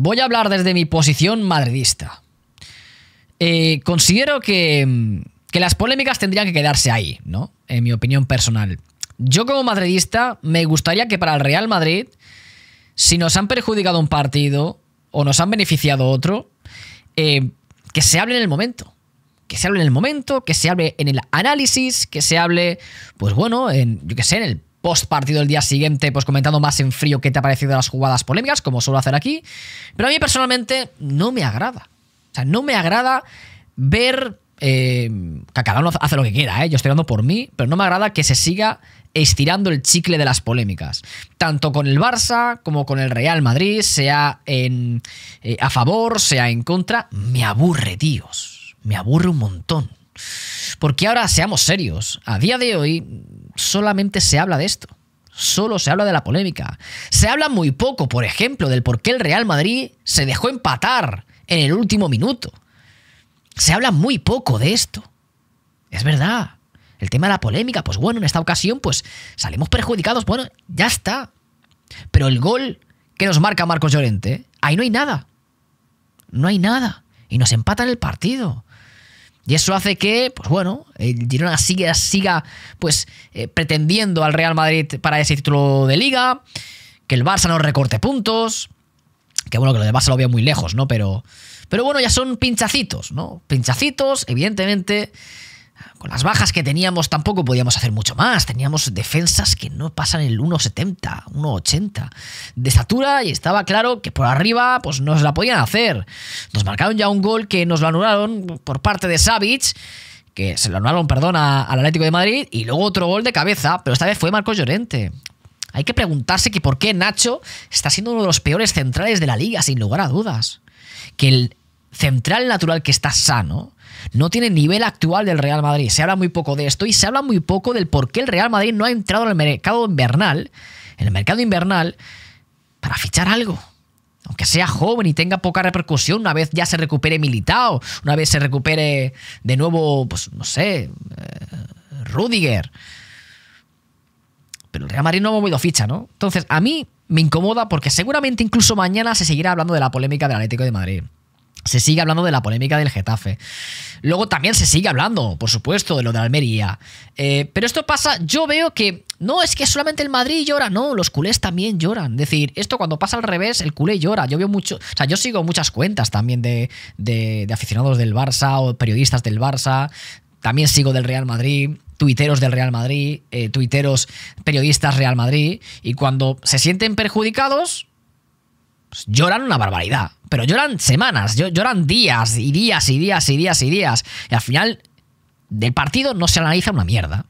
Voy a hablar desde mi posición madridista. Eh, considero mm, que, las polémicas tendrían que quedarse ahí, ¿no? En mi opinión personal. Yo como madridista me gustaría que para el Real Madrid, si nos han perjudicado un partido o nos han beneficiado otro, eh, que se hable en el momento. Que se hable en el momento, que se hable en el análisis, que se hable, pues bueno, en, yo que sé, en el post partido el día siguiente, pues comentando más en frío qué te ha parecido las jugadas polémicas, como suelo hacer aquí. Pero a mí personalmente no me agrada. O sea, no me agrada ver. Eh, que cada uno hace lo que quiera, ¿eh? yo estoy hablando por mí, pero no me agrada que se siga estirando el chicle de las polémicas. Tanto con el Barça como con el Real Madrid, sea en, eh, a favor, sea en contra, me aburre, tíos. Me aburre un montón. Porque ahora seamos serios, a día de hoy solamente se habla de esto. Solo se habla de la polémica. Se habla muy poco, por ejemplo, del por qué el Real Madrid se dejó empatar en el último minuto. Se habla muy poco de esto. Es verdad. El tema de la polémica, pues bueno, en esta ocasión, pues salimos perjudicados. Bueno, ya está. Pero el gol que nos marca Marcos Llorente, ahí no hay nada. No hay nada. Y nos empatan el partido. Y eso hace que, pues bueno, el Girona siga, siga pues, eh, pretendiendo al Real Madrid para ese título de liga, que el Barça no recorte puntos, que bueno, que lo de Barça lo veo muy lejos, ¿no? Pero, pero bueno, ya son pinchacitos, ¿no? Pinchacitos, evidentemente, con las bajas que teníamos tampoco podíamos hacer mucho más. Teníamos defensas que no pasan el 1,70, 1,80 de estatura y estaba claro que por arriba pues nos la podían hacer. Nos marcaron ya un gol que nos lo anularon por parte de Savic, que se lo anularon, perdón, al Atlético de Madrid y luego otro gol de cabeza, pero esta vez fue Marcos Llorente. Hay que preguntarse que por qué Nacho está siendo uno de los peores centrales de la liga, sin lugar a dudas. Que el central natural que está sano no tiene nivel actual del Real Madrid. Se habla muy poco de esto y se habla muy poco del por qué el Real Madrid no ha entrado en el mercado invernal, en el mercado invernal, para fichar algo aunque sea joven y tenga poca repercusión, una vez ya se recupere Militao, una vez se recupere de nuevo, pues no sé, eh, Rudiger. Pero el Real Madrid no ha movido ficha, ¿no? Entonces, a mí me incomoda porque seguramente incluso mañana se seguirá hablando de la polémica del Atlético de Madrid. Se sigue hablando de la polémica del Getafe. Luego también se sigue hablando, por supuesto, de lo de Almería. Eh, pero esto pasa, yo veo que no es que solamente el Madrid llora, no, los culés también lloran. Es decir, esto cuando pasa al revés, el culé llora. Yo veo mucho, o sea, yo sigo muchas cuentas también de, de, aficionados del Barça o periodistas del Barça. También sigo del Real Madrid tuiteros del Real Madrid, eh, tuiteros periodistas Real Madrid, y cuando se sienten perjudicados, pues, lloran una barbaridad. Pero lloran semanas, lloran días y días y días y días y días. Y al final del partido no se analiza una mierda.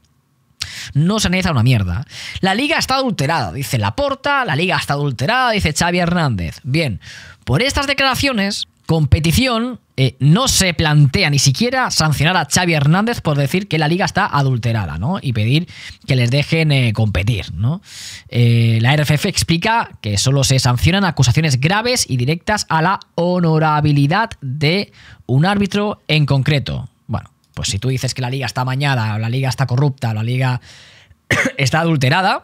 No se analiza una mierda. La liga está adulterada, dice Laporta, la liga está adulterada, dice Xavi Hernández. Bien, por estas declaraciones, competición eh, no se plantea ni siquiera sancionar a Xavi Hernández por decir que la liga está adulterada, ¿no? Y pedir que les dejen eh, competir, ¿no? Eh, la RFF explica que solo se sancionan acusaciones graves y directas a la honorabilidad de un árbitro en concreto. Bueno, pues si tú dices que la liga está mañada, o la liga está corrupta, o la liga está adulterada,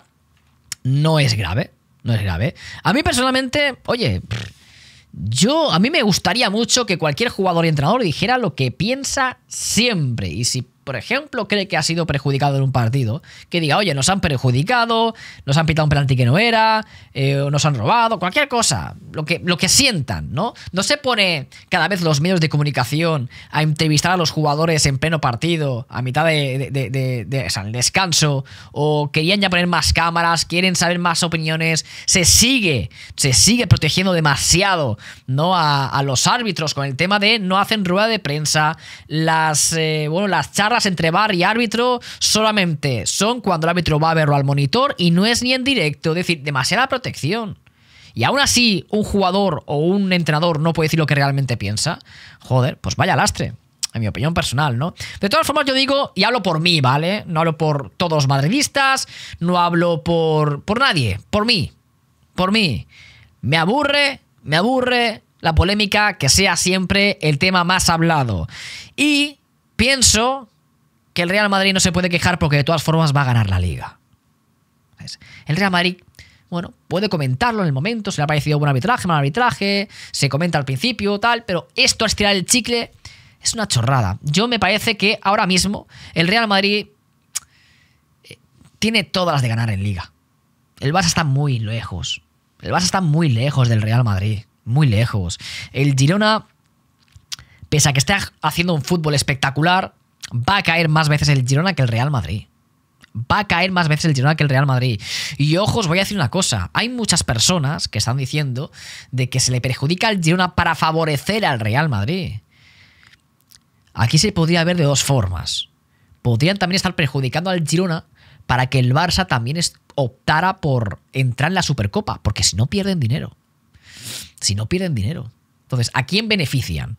no es grave, no es grave. A mí personalmente, oye, yo, a mí me gustaría mucho que cualquier jugador y entrenador dijera lo que piensa siempre. Y si por ejemplo, cree que ha sido perjudicado en un partido, que diga, oye, nos han perjudicado, nos han pitado un penalti que no era, eh, nos han robado, cualquier cosa, lo que, lo que sientan, ¿no? No se pone cada vez los medios de comunicación a entrevistar a los jugadores en pleno partido, a mitad de, de, descanso, o querían ya poner más cámaras, quieren saber más opiniones, se sigue, se sigue protegiendo demasiado, ¿no? A, los árbitros con el tema de no hacen rueda de prensa, las, eh, bueno, las charlas entre bar y árbitro solamente son cuando el árbitro va a verlo al monitor y no es ni en directo, es decir, demasiada protección. Y aún así, un jugador o un entrenador no puede decir lo que realmente piensa. Joder, pues vaya lastre. En mi opinión personal, ¿no? De todas formas, yo digo, y hablo por mí, ¿vale? No hablo por todos los madridistas, no hablo por, por nadie, por mí. Por mí. Me aburre, me aburre la polémica que sea siempre el tema más hablado. Y pienso que el Real Madrid no se puede quejar porque de todas formas va a ganar la liga. El Real Madrid, bueno, puede comentarlo en el momento, se le ha parecido buen arbitraje, mal arbitraje, se comenta al principio, tal, pero esto a estirar el chicle es una chorrada. Yo me parece que ahora mismo el Real Madrid eh, tiene todas las de ganar en liga. El Barça está muy lejos. El Barça está muy lejos del Real Madrid. Muy lejos. El Girona, pese a que está haciendo un fútbol espectacular, va a caer más veces el Girona que el Real Madrid. Va a caer más veces el Girona que el Real Madrid. Y ojo, os voy a decir una cosa. Hay muchas personas que están diciendo de que se le perjudica al Girona para favorecer al Real Madrid. Aquí se podría ver de dos formas. Podrían también estar perjudicando al Girona para que el Barça también optara por entrar en la Supercopa, porque si no pierden dinero. Si no pierden dinero. Entonces, ¿a quién benefician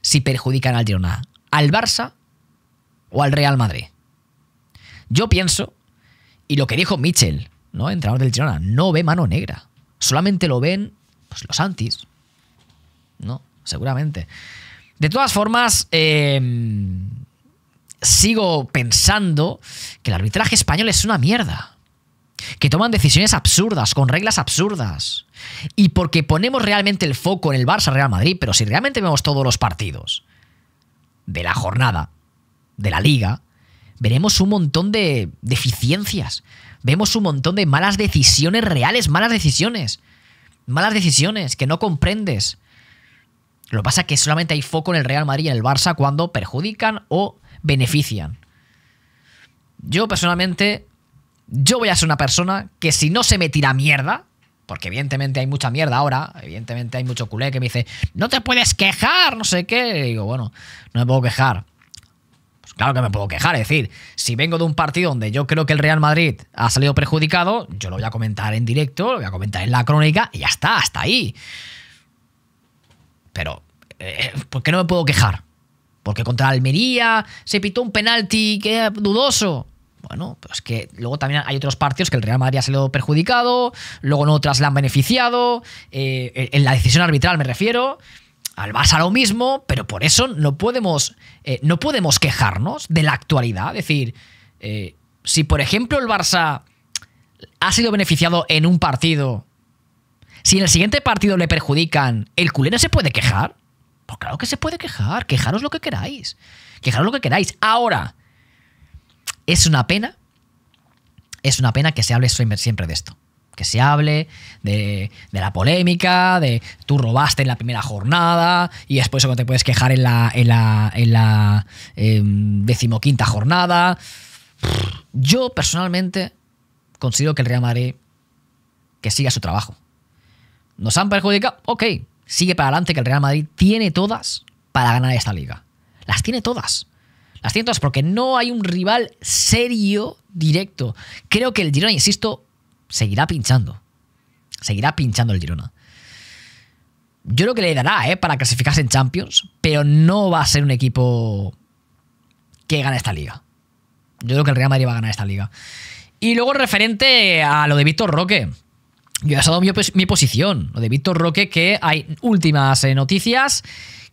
si perjudican al Girona? ¿Al Barça o al Real Madrid. Yo pienso, y lo que dijo Mitchell, ¿no? entrenador del Girona, no ve mano negra. Solamente lo ven pues, los antis. ¿No? Seguramente. De todas formas, em, sigo pensando que el arbitraje español es una mierda. Que toman decisiones absurdas, con reglas absurdas. Y porque ponemos realmente el foco en el Barça Real Madrid, pero si realmente vemos todos los partidos de la jornada, de la liga, veremos un montón de deficiencias, vemos un montón de malas decisiones reales, malas decisiones, malas decisiones que no comprendes. Lo que pasa es que solamente hay foco en el Real Madrid y en el Barça cuando perjudican o benefician. Yo personalmente, yo voy a ser una persona que si no se me tira mierda, porque evidentemente hay mucha mierda ahora, evidentemente hay mucho culé que me dice, no te puedes quejar, no sé qué. digo, bueno, no me puedo quejar. Pues claro que me puedo quejar. Es decir, si vengo de un partido donde yo creo que el Real Madrid ha salido perjudicado, yo lo voy a comentar en directo, lo voy a comentar en la crónica y ya está, hasta ahí. Pero, eh, ¿por qué no me puedo quejar? Porque contra Almería se pitó un penalti que era dudoso. Bueno, pues que luego también hay otros partidos que el Real Madrid ha salido perjudicado, luego en otras le han beneficiado, eh, en la decisión arbitral me refiero al Barça lo mismo, pero por eso no podemos, eh, no podemos quejarnos de la actualidad. Es decir, eh, si por ejemplo el Barça ha sido beneficiado en un partido, si en el siguiente partido le perjudican, ¿el culé no se puede quejar? Pues claro que se puede quejar, quejaros lo que queráis, quejaros lo que queráis. Ahora, es una pena, es una pena que se hable siempre de esto que se hable de, la polémica, de tú robaste en la primera jornada y después eso te puedes quejar en la, en la, em, decimoquinta jornada. Yo personalmente considero que el Real Madrid que siga su trabajo. ¿Nos han perjudicado? Ok, sigue para adelante que el Real Madrid tiene todas para ganar esta liga. Las tiene todas. Las tiene todas porque no hay un rival serio directo. Creo que el Girona, insisto, seguirá pinchando. Seguirá pinchando el Girona. Yo creo que le dará, ¿eh? Para clasificarse en Champions, pero no va a ser un equipo que gane esta liga. Yo creo que el Real Madrid va a ganar esta liga. Y luego referente a lo de Víctor Roque. Yo he dado mi, posición, lo de Víctor Roque, que hay últimas eh, noticias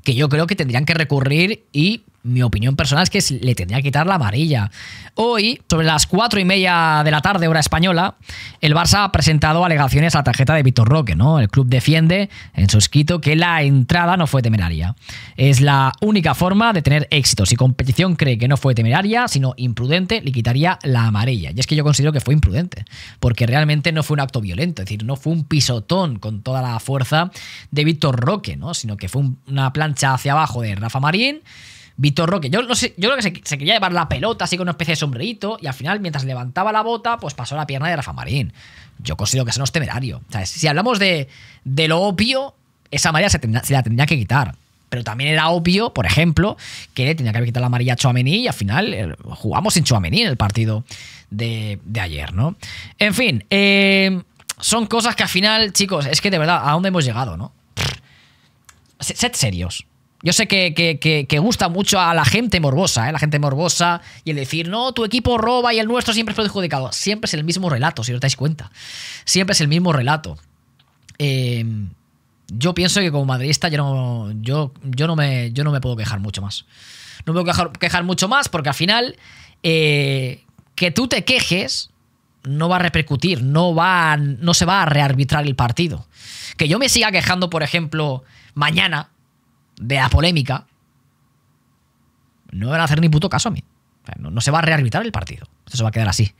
que yo creo que tendrían que recurrir y mi opinión personal es que le tendría que quitar la amarilla. Hoy, sobre las cuatro y media de la tarde, hora española, el Barça ha presentado alegaciones a la tarjeta de Víctor Roque, ¿no? El club defiende en su escrito que la entrada no fue temeraria. Es la única forma de tener éxito. Si competición cree que no fue temeraria, sino imprudente, le quitaría la amarilla. Y es que yo considero que fue imprudente, porque realmente no fue un acto violento, es decir, no fue un pisotón con toda la fuerza de Víctor Roque, ¿no? Sino que fue una plancha hacia abajo de Rafa Marín Vitor Roque. Yo, sé, yo creo que se, quería llevar la pelota así con una especie de sombrerito y al final, mientras levantaba la bota, pues pasó la pierna de Rafa Marín. Yo considero que eso no es temerario. Si hablamos de, lo obvio, esa amarilla se, la tendría que quitar. Pero también era obvio, por ejemplo, que tenía que haber quitado la María a Chouameni y al final eh, jugamos sin Chouameni en el partido de, ayer, ¿no? En fin, eh, son cosas que al final, chicos, es que de verdad, ¿a dónde hemos llegado, no? Sed serios. Yo sé que, gusta mucho a la gente morbosa, ¿eh? la gente morbosa, y el decir, no, tu equipo roba y el nuestro siempre es perjudicado. Siempre es el mismo relato, si os dais cuenta. Siempre es el mismo relato. Em, yo pienso que como madridista yo no, yo, no me, yo no me puedo quejar mucho más. No me puedo quejar, mucho más porque al final eh, que tú te quejes no va a repercutir, no, no se va a rearbitrar el partido. Que yo me siga quejando, por ejemplo, mañana de la polémica, no me van a hacer ni puto caso a mí. O sea, no, se va a rearbitrar el partido. Eso se va a quedar así.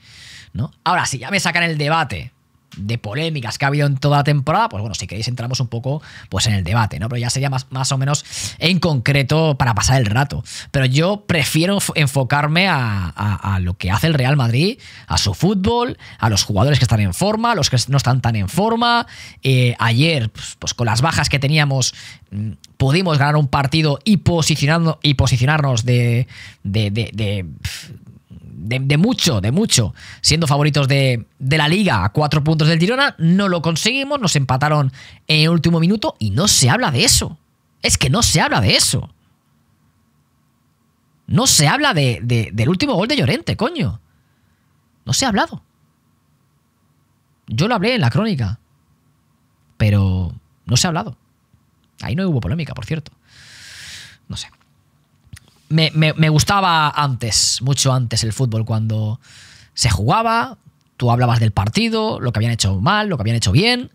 ¿no? Ahora, si ya me sacan el debate de polémicas que ha habido en toda la temporada, pues bueno, si queréis entramos un poco pues en el debate, ¿no? Pero ya sería más, más o menos en concreto para pasar el rato. Pero yo prefiero enfocarme a, lo que hace el Real Madrid, a su fútbol, a los jugadores que están en forma, los que no están tan en forma. Eh, ayer, pues, pues, con las bajas que teníamos, mm, pudimos ganar un partido y, y posicionarnos de, de, de de, mucho, de mucho, siendo favoritos de, la liga a cuatro puntos del Tirona No lo conseguimos, nos empataron en el último minuto y no se habla de eso. Es que no se habla de eso. No se habla de, del último gol de Llorente, coño. No se ha hablado. Yo lo hablé en la crónica, pero no se ha hablado. Ahí no hubo polémica, por cierto. No sé me, gustaba antes, mucho antes el fútbol, cuando se jugaba, tú hablabas del partido, lo que habían hecho mal, lo que habían hecho bien.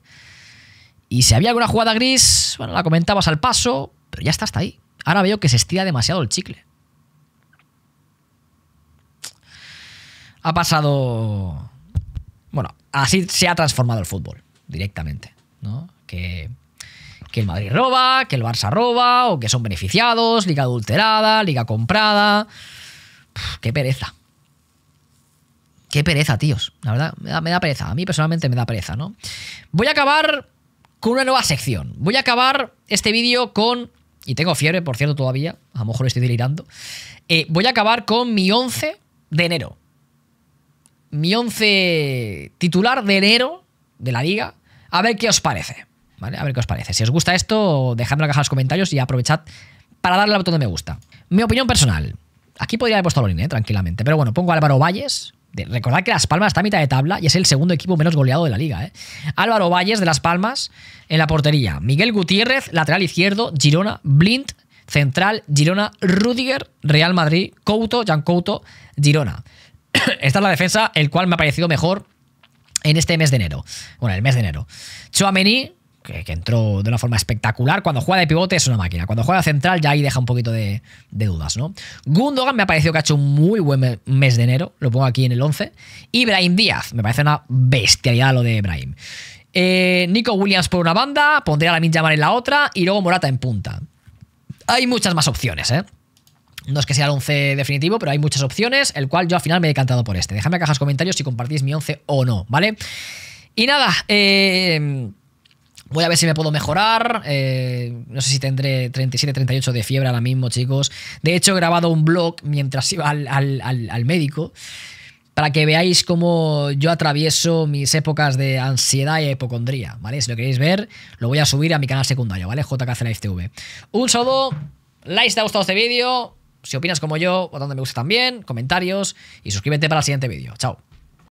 Y si había alguna jugada gris, bueno, la comentabas al paso, pero ya está hasta ahí. Ahora veo que se estira demasiado el chicle. Ha pasado. Bueno, así se ha transformado el fútbol directamente, ¿no? Que que el Madrid roba, que el Barça roba, o que son beneficiados, liga adulterada, liga comprada. qué pereza. Qué pereza, tíos. La verdad, me da, pereza. A mí personalmente me da pereza, ¿no? Voy a acabar con una nueva sección. Voy a acabar este vídeo con... Y tengo fiebre, por cierto, todavía. A lo mejor estoy delirando. Eh, voy a acabar con mi 11 de enero. Mi 11 titular de enero de la liga. A ver qué os parece. A ver qué os parece. Si os gusta esto, dejadme en la caja de los comentarios y aprovechad para darle al botón de me gusta. Mi opinión personal. Aquí podría haber puesto a ¿eh? tranquilamente. Pero bueno, pongo a Álvaro Valles. Recordad que Las Palmas está a mitad de tabla y es el segundo equipo menos goleado de la liga. ¿eh? Álvaro Valles de Las Palmas en la portería. Miguel Gutiérrez, lateral izquierdo. Girona, Blind, central. Girona, Rudiger, Real Madrid. Couto, Jan Couto, Girona. Esta es la defensa, el cual me ha parecido mejor en este mes de enero. Bueno, el mes de enero. Chouameni, que, entró de una forma espectacular. Cuando juega de pivote es una máquina. Cuando juega central ya ahí deja un poquito de, dudas, ¿no? Gundogan me ha parecido que ha hecho un muy buen mes de enero. Lo pongo aquí en el 11. Y Brahim Díaz. Me parece una bestialidad lo de Brahim. Eh, Nico Williams por una banda. Pondría a la Minjamar en la otra. Y luego Morata en punta. Hay muchas más opciones, ¿eh? No es que sea el 11 definitivo, pero hay muchas opciones, el cual yo al final me he decantado por este. déjame en cajas comentarios si compartís mi 11 o no, ¿vale? Y nada, eh, Voy a ver si me puedo mejorar. Eh, no sé si tendré 37, 38 de fiebre ahora mismo, chicos. De hecho, he grabado un blog mientras iba al, médico para que veáis cómo yo atravieso mis épocas de ansiedad y hipocondría, ¿vale? Si lo queréis ver, lo voy a subir a mi canal secundario, ¿vale? JKC Un saludo, like si te ha gustado este vídeo, si opinas como yo, botón de me gusta también, comentarios y suscríbete para el siguiente vídeo. Chao.